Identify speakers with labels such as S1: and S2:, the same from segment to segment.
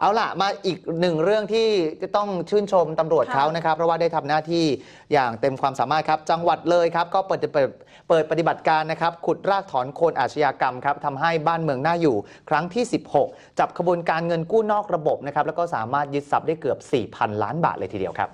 S1: เอาล่ะมาอีกหนึ่งเรื่องที่จะต้องชื่นชมตำรวจเขานะครับ เพราะว่าได้ทำหน้าที่อย่างเต็มความสามารถครับ จังหวัดเลยครับก็เปิดเปิดเปิดปฏิบัติการนะครับขุดรากถอนโคนอาชญากรรมครับทำให้บ้านเมืองน่าอยู่ครั้งที่ 16 จับขบวนการเงินกู้นอกระบบนะครับ แล้วก็สามารถยึดทรัพย์ได้เกือบ 4,000 ล้านบาทเลยทีเดียวครับ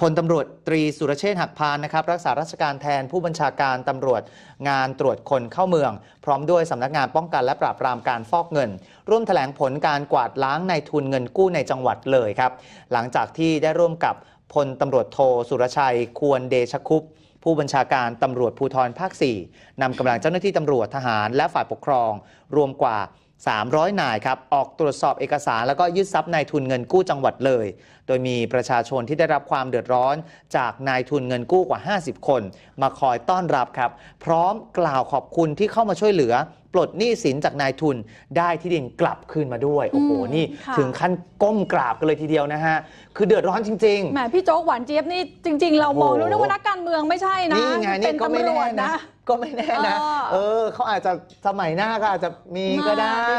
S1: พลตำรวจตรีสุรเชษฐ์หักพานนะครับ รักษาราชการแทนผู้บัญชาการตำรวจงานตรวจคนเข้าเมือง พร้อมด้วยสำนักงานป้องกัน และปราบปรามการฟอกเงิน ร่วมถแถลงผลการกวาดล้างในทุนเงินกู้ในจังหวัดเลยครับหลังจากที่ได้ร่วมกับพลตำรวจโท สุรชัย ควรเดชคุป ผู้บัญชาการตำรวจภูธรภาค4นำกำลังเจ้าหน้าที่ตำรวจทหารและฝ่ายปกครองรวมกว่า300 นายครับ ออกตรวจสอบเอกสาร แล้วก็ยึดทรัพย์นายทุนเงินกู้จังหวัดเลย โดยมีประชาชนที่ได้รับความเดือดร้อนจากนายทุนเงินกู้กว่า 50 คน มาคอยต้อนรับครับ พร้อมกล่าวขอบคุณที่เข้ามาช่วยเหลือปลดหนี้สินจากนายทุนได้ที่ดินกลับคืนมาด้วยโอ้โหนี่ถึงขั้นก้มกราบกันเลยทีเดียวนะฮะคือเดือดร้อนจริงๆแหมพี่โจ๊กหวานเจี๊ยบนี่จริงๆ เรามองรู้นะว่านักการเมืองไม่ใช่นะนี่ไงนี่ก็ไม่แน่นะ ก็ไม่แน่นะ เออเขาอาจจะสมัยหน้าก็อาจจะมีก็ได้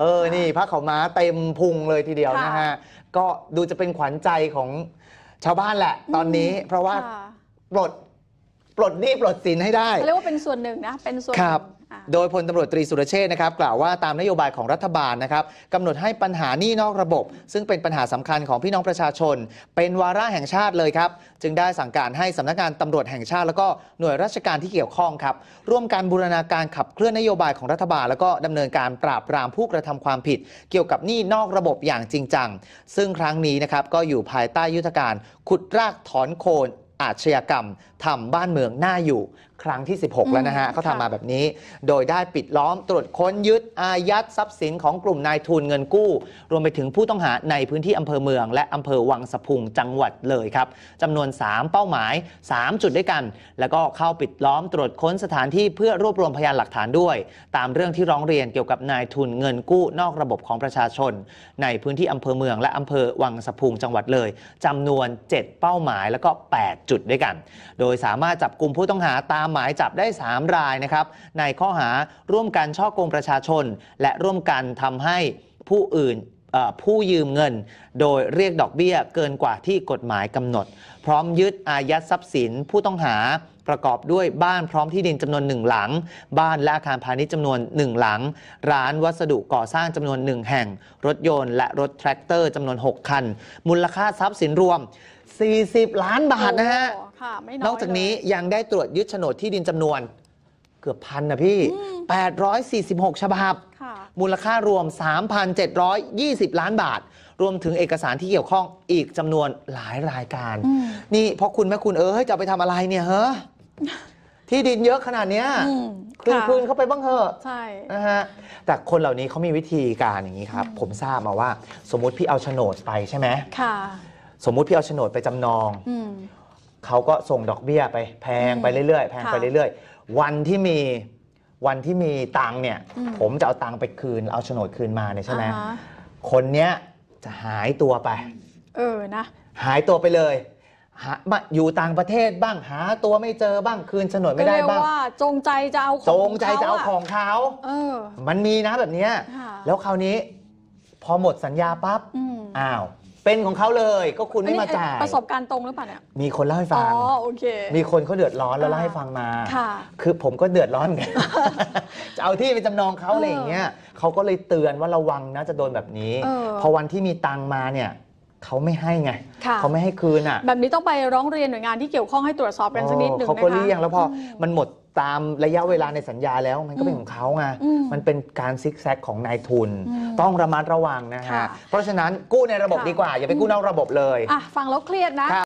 S1: เออนี่ พระเขาม้าเต็มพุงเลยทีเดียวนะฮะ ก็ดูจะเป็นขวัญใจของชาวบ้านแหละ ตอนนี้เพราะว่าปลดปลดหนี้ปลดสินให้ได้เขาเรียกว่าเป็นส่วนหนึ่งนะ เป็นส่วนครับ โดยพลตำรวจตรีสุรเชษฐ์นะครับกล่าวว่าตามนโยบายของรัฐบาลนะครับกำหนดให้ปัญหานี้นอกระบบ ซึ่งเป็นปัญหาสำคัญของพี่น้องประชาชน เป็นวาระแห่งชาติเลยครับจึงได้สั่งการให้สำนักงานตำรวจแห่งชาติแล้วก็หน่วยราชการที่เกี่ยวข้องครับร่วมการบูรณาการขับเคลื่อนนโยบายของรัฐบาลแล้วก็ดำเนินการปราบปรามผู้กระทำความผิด เกี่ยวกับหนี้นอกระบบอย่างจริงจังซึ่งครั้งนี้นะครับก็อยู่ภายใต้ยุทธการ ขุดรากถอนโคนอาชญากรรมทำบ้านเมืองน่าอยู่ครั้งที่ 16 แล้วนะฮะเขาทำมาแบบนี้โดยได้ปิดล้อมตรวจค้นยึดอายัดทรัพย์สินของกลุ่มนายทุนเงินกู้ รวมไปถึงผู้ต้องหาในพื้นที่อำเภอเมืองและอำเภอวังสะพุงจังหวัดเลยครับจำนวน 3 เป้าหมาย 3 จุดด้วยกัน แล้วก็เข้าปิดล้อมตรวจค้นสถานที่เพื่อรวบรวมพยานหลักฐานด้วย ตามเรื่องที่ร้องเรียนเกี่ยวกับนายทุนเงินกู้ นอกระบบของประชาชน ในพื้นที่อำเภอเมืองและอำเภอวังสะพุงจังหวัดเลยจำนวน 7 เป้าหมายแล้วก็8จุดด้วยกันโดยสามารถจับกลุ่มผู้ต้องหาตามหมายจับได้ 3 รายนะครับ ในข้อหาร่วมกันช่อกงประชาชน และร่วมกันทำให้ผู้อื่นผู้ยืมเงิน โดยเรียกดอกเบี้ยเกินกว่าที่กฎหมายกำหนด พร้อมยึดอายัดทรัพย์สิน ผู้ต้องหาประกอบด้วยบ้านพร้อมที่ดินจำนวนหนึ่งหลัง บ้านและอาคารพาณิชย์จำนวนหนึ่งหลัง ร้านวัสดุก่อสร้างจำนวนหนึ่งแห่ง รถยนต์และรถแทรกเตอร์จำนวน6คัน มูลค่าทรัพย์สินรวม 40 ล้านบาทนะฮะค่ะ ไม่น้อยนอกจากนี้ยังได้ตรวจยึดโฉนดที่ดินจำนวน เกือบพันนะพี่อ846 ฉบับ มูลค่ารวม 3,720 ล้านบาท รวมถึงเอกสารที่เกี่ยวข้องอีกจำนวนหลายรายการ นี่พอคุณ แม่คุณเออจะไปทำอะไรเนี่ยเฮ้อที่ดินเยอะขนาดเนี้ยคืนคืนเข้าไปบ้างเถอะ ใช่ นะฮะแต่คนเหล่านี้เขามีวิธีการอย่างนี้ครับ ผมทราบมาว่า สมมติพี่เอาโฉนดไปใช่ไหมค่ะ สมมติพี่เอาโฉนดไปจำนองอืเขาก็ส่งดอกเบี้ยไปแพงไปเรื่อยๆแพงไปเรื่อยๆ วันที่มีวันที่มีตังเนี่ย ผมจะเอาตังไปคืนเอาโฉนดคืนมาเนี่ยใช่ไหมคนเนี้ยจะหายตัวไป เออนะหายตัวไปเลยหามาอยู่ต่างประเทศบ้างหาตัวไม่เจอบ้างคืนโฉนดไม่ได้บ้างว่า จงใจจะเอาของจงใจจะเอาของเขาเออมันมีนะแบบเนี้ยแล้วคราวนี้พอหมดสัญญาปั๊บอ้าวเป็นของเขาเลยก็คุณไม่มาจ่ายประสบการณ์ตรงหรือเปล่าเนี่ยมีคนเล่าให้ฟังอ๋อโอเคมีคนเขาเดือดร้อนแล้วเล่าให้ฟังมาค่ะคือผมก็เดือดร้อนกันจะเอาที่ไปจำนองเขาอะไรอย่างเงี้ยเขาก็เลยเตือนว่าระวังนะ จะโดนแบบนี้พอวันที่มีตังมาเนี่ยเขาไม่ให้ไงเขาไม่ให้คืนอ่ะ แบบนี้ต้องไปร้องเรียนหน่วยงานที่เกี่ยวข้องให้ตรวจสอบกันสักนิดหนึ่งนะคะเขาก็เรียกแล้วพอมันหมดตามระยะเวลาในสัญญาแล้วมันก็เป็นของเขาไง มันเป็นการซิกแซกของนายทุน ต้องระมัดระวังนะฮะ เพราะฉะนั้นกู้ในระบบดีกว่า อย่าไปกู้นอกระบบเลยอ่ะ ฟังแล้วเครียดนะ